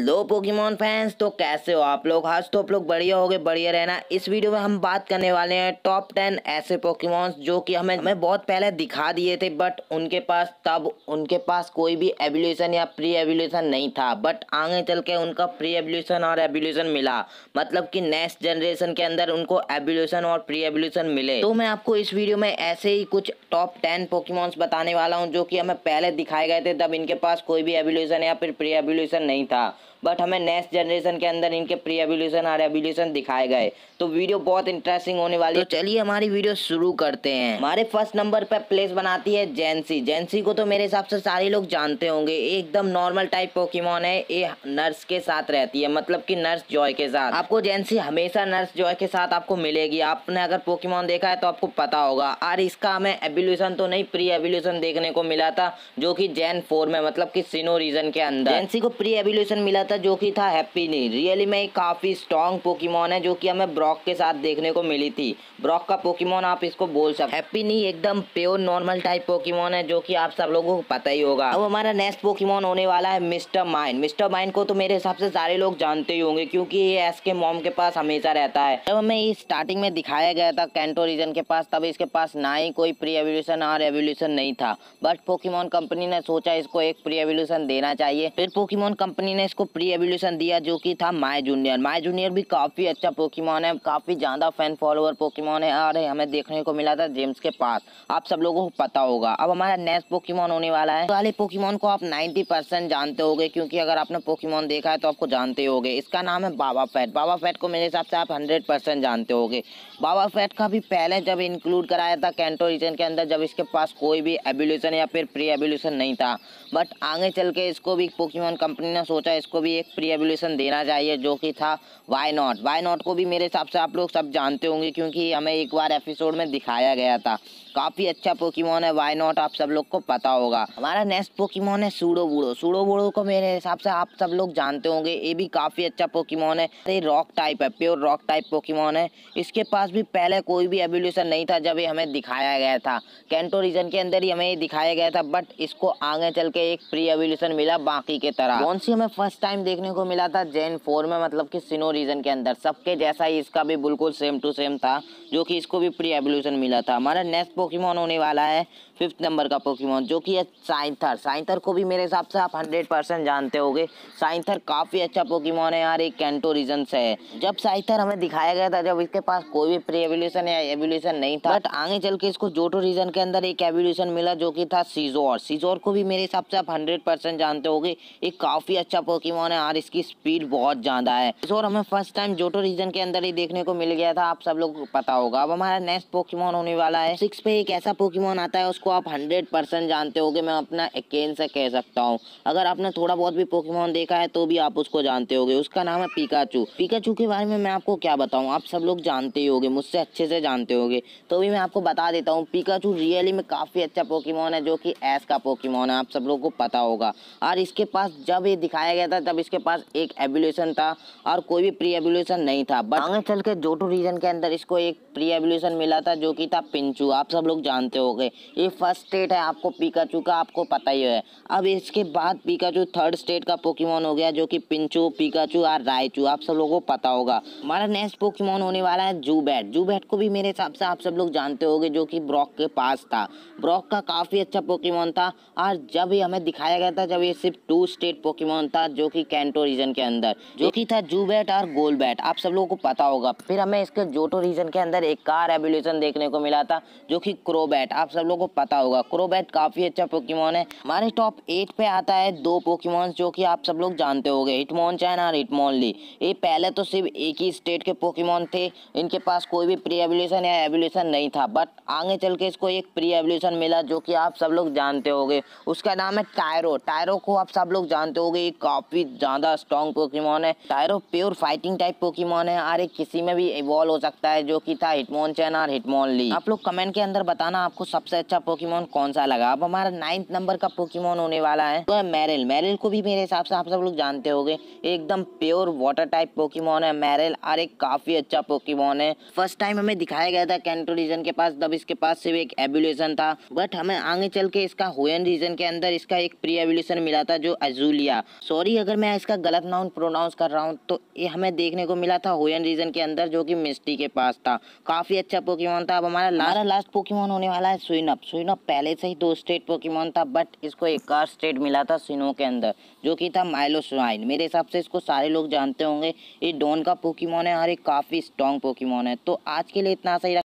लो Pokemon fans तो कैसे हो आप लोग आज तो आप लोग बढ़िया हो गए बढ़िया रहना इस वीडियो में हम बात करने वाले हैं टॉप टेन ऐसे पोकेमोन्स जो कि हमें हमें बहुत पहले दिखा दिए थे बट उनके पास तब उनके पास कोई भी एवोल्यूशन या प्री एवोल्यूशन नहीं था बट आगे चल के उनका प्री एवोल्यूशन और एवोल्यूशन मिला मतलब कि नेक्स्ट जनरेशन के अंदर उनको एवोल्यूशन और प्री एवोल्यूशन मिले तो मैं आपको इस वीडियो में ऐसे ही कुछ टॉप टेन पोकीमोन्स बताने वाला हूँ जो कि हमें पहले दिखाए गए थे तब इनके पास कोई भी एवोल्यूशन या फिर प्री एवोल्यूशन नहीं था बट हमें नेक्स्ट जनरेशन के अंदर इनके प्री एवोल्यूशन और एवोल्यूशन दिखाए गए तो वीडियो बहुत इंटरेस्टिंग होने वाली है तो चलिए हमारी वीडियो शुरू करते हैं हमारे फर्स्ट नंबर पर प्लेस बनाती है जेंसी जेंसी को तो मेरे हिसाब से सारे लोग जानते होंगे एकदम नॉर्मल टाइप पोकीमोन है ये नर्स के साथ रहती है मतलब की नर्स जॉय के साथ आपको जेंसी हमेशा नर्स जॉय के साथ आपको मिलेगी आपने अगर पोकीमोन देखा है तो आपको पता होगा और इसका हमें एवोल्यूशन तो नहीं प्री एवोल्यूशन देखने को मिला था जो कि जेन फोर में मतलब कि सिनो रीजन के अंदर जेंसी को प्री एवोल्यूशन मिला था जो कि था हैप्पी नी रियली में काफ़ी स्ट्रॉन्ग पोकीमोन है जो कि हमें ब्रॉक के साथ देखने को मिली थी ब्रॉक का पोकीमोन आप इसको बोल सकते हैप्पी नी एकदम प्योर नॉर्मल टाइप पोकीमोन है जो कि आप सब लोगों को पता ही होगा अब हमारा नेक्स्ट पोकीमोन होने वाला है मिस्टर माइन मिस्टर माइन को तो मेरे हिसाब से सारे लोग जानते ही होंगे क्योंकि ये एस के मॉम के पास हमेशा रहता है जब हमें स्टार्टिंग में दिखाया गया था कैंटो रीजन के पास तब इसके पास ना ही कोई प्री एवोल्यूशन और एवोल्यूशन नहीं था बट पोकीमोन कंपनी ने सोचा इसको एक प्री एवोल्यूशन देना चाहिए फिर पोकीमोन कंपनी ने इसको फ्री एवोल्यूशन दिया जो कि था माय जूनियर माय जूनियर भी काफ़ी अच्छा पोकीमॉन है काफ़ी ज़्यादा फैन फॉलोअर पोकीमॉन है और हमें देखने को मिला था जेम्स के पास आप सब लोगों को पता होगा अब हमारा नेक्स्ट पोकीमॉन होने वाला है वाले पोकीमॉन को आप नाइन्टी जानते हो क्योंकि अगर आपने पोकीमॉन देखा है तो आपको जानते हो इसका नाम है बाबा फैट बाबा फैट को मेरे हिसाब से आप हंड्रेड जानते हो बाबा फैट का भी पहले जब इंक्लूड कराया था कैंटो रीजन के अंदर जब इसके पास कोई भी एवोल्यूशन या फिर प्री एवोल्यूशन नहीं था बट आगे चल के इसको भी पोकीमॉन कंपनी ने सोचा इसको भी भी एक प्री एवोल्यूशन देना चाहिए जो कि था वाई नॉट वाई नॉट को भी मेरे हिसाब से आप लोग सब जानते होंगे क्योंकि हमें एक बार एपिसोड में दिखाया गया था काफ़ी अच्छा पोकीमोन है वाई नॉट आप सब लोग को पता होगा हमारा नेक्स्ट पोकीमोन है सूडो बूढ़ो सूडो बूढ़ो को मेरे हिसाब से आप सब लोग जानते होंगे ये भी काफ़ी अच्छा पोकीमोन है ये रॉक टाइप है प्योर रॉक टाइप पोकीमोन है इसके पास भी पहले कोई भी एवोल्यूशन नहीं था जब ये हमें दिखाया गया था कैंटो रीजन के अंदर ही हमें ये दिखाया गया था बट इसको आगे चल के एक प्री एवोल्यूशन मिला बाकी के तरह कौन सी हमें फर्स्ट टाइम रीजन देखने को मिला था जेन फोर में मतलब कि सिनो रीजन के अंदर सबके जैसा ही इसका भी बिल्कुल सेम टू सेम था जो कि इसको भी प्री एवोल्यूशन मिला था हमारा नेक्स्ट पोकीमोन होने वाला है फिफ्थ नंबर का पोकीमोन जो कि है साइंथर साइंथर को भी मेरे हिसाब से आप हंड्रेड परसेंट जानते होगे साइंथर काफ़ी अच्छा पोकीमोन है यार एक कैंटो रीजन से है जब साइंथर हमें दिखाया गया था जब इसके पास कोई भी प्री एवोल्यूशन या एवोल्यूशन नहीं था बट आगे चल के इसको जोटो रीजन के अंदर एक एवोल्यूशन मिला जो कि था सीजोर सीजोर को भी मेरे हिसाब से आप हंड्रेड जानते होगे एक काफ़ी अच्छा पोकीमोन है और इसकी स्पीड बहुत ज़्यादा है और हमें फर्स्ट टाइम जोटो रीजन के अंदर ही देखने को मिल गया था आप सब लोग पता होगा अब हमारा नेक्स्ट पोकीमोन होने वाला है सिक्स पे एक ऐसा पोकीमोन आता है उसको आप हंड्रेड परसेंट जानते हो मैं अपना अकेन से कह सकता हूँ अगर आपने थोड़ा बहुत भी पोकीमोन देखा है तो भी आप उसको जानते हो उसका नाम है पीकाचू पीकाचू के बारे में मैं आपको क्या बताऊँ आप सब लोग जानते ही मुझसे अच्छे से जानते हो तो भी मैं आपको बता देता हूँ पीकाचू रियली में काफ़ी अच्छा पोकीमोन है जो कि एस का पोकीमोन है आप सब लोग को पता होगा और इसके पास जब ये दिखाया गया था तब इसके पास एक एवोल्यूशन था और कोई भी प्री एवोल्यूशन नहीं था बट आगे चल के जोटो रीजन के अंदर इसको एक प्री एवोल्यूशन मिला था जो कि था पिंचू आप सब लोग जानते हो गए ये फर्स्ट स्टेट है आपको पिकाचू का आपको पता ही है अब इसके बाद पिकाचू थर्ड स्टेट का पोकीमोन हो गया जो कि पिंचू पिकाचू और रायचू आप सब लोगों को पता होगा हमारा नेक्स्ट पोकीमोन होने वाला है जूबैट जूबैट को भी मेरे हिसाब से आप सब लोग जानते हो जो कि ब्रॉक के पास था ब्रॉक का काफ़ी अच्छा पोकीमोन था और जब ये हमें दिखाया गया था जब ये सिर्फ टू स्टेट पोकीमोन था जो कि थी कैंटो रीजन के अंदर जो कि था जू बैट और गोल बैट आप सब लोगों को पता होगा फिर हमें इसके जोटो रीजन के अंदर एक कार एवोल्यूशन देखने को मिला था जो कि क्रोबैट आप सब लोगों को पता होगा क्रोबैट काफ़ी अच्छा पोकीमोन है हमारे टॉप एट पे आता है दो पोकीमोन्स जो कि आप सब लोग जानते हो गए हिटमोन चैन और हिटमोनली ये पहले तो सिर्फ एक ही स्टेट के पोकीमोन थे इनके पास कोई भी प्री एवोल्यूशन या एवोल्यूशन नहीं था बट आगे चल के इसको एक प्री एवोल्यूशन मिला जो कि आप सब लोग जानते हो उसका नाम है टायरो टायरो को आप सब लोग जानते हो ये काफ़ी ज़्यादा स्ट्रॉन्ग पोकीमोन है Tyrogue pure fighting type Pokemon है और एक किसी में भी इवॉल्व हो सकता है जो कि था हिटमोन चैन और हिटमोन ली आप लोग कमेंट के अंदर बताना आपको सबसे अच्छा पोकीमोन कौन सा लगा अब हमारा नाइन्थ नंबर का पोकीमोन होने वाला है वो है मैरल मैरल को भी मेरे हिसाब से आप सब लोग जानते हो एकदम प्योर वाटर टाइप पोकीमोन है मैरल और एक काफ़ी अच्छा पोकीमोन है फर्स्ट टाइम हमें दिखाया गया था कैंटो रीजन के पास तब इसके पास सिर्फ एक एबुलेशन था बट हमें आगे चल के इसका होयन रीजन के अंदर इसका एक प्री एबुलेशन मिला था जो अजूलिया सॉरी अगर मैं इसका गलत नाउन प्रोनाउंस कर रहा हूँ तो ये हमें देखने को मिला था हुएन रीजन के अंदर जो कि मिस्टी के पास था काफ़ी अच्छा पोकीमोन था अब हमारा लास्ट लास्ट पोकीमोन होने वाला है सुइनअप सुइनअप पहले से ही दो स्टेट पोकीमोन था बट इसको एक और स्टेट मिला था सिनो के अंदर जो कि था माइलो माइलोसोइन मेरे हिसाब से इसको सारे लोग जानते होंगे ये डोन का पोकीमोन है और ये काफ़ी स्ट्रॉन्ग पोकीमोन है तो आज के लिए इतना सही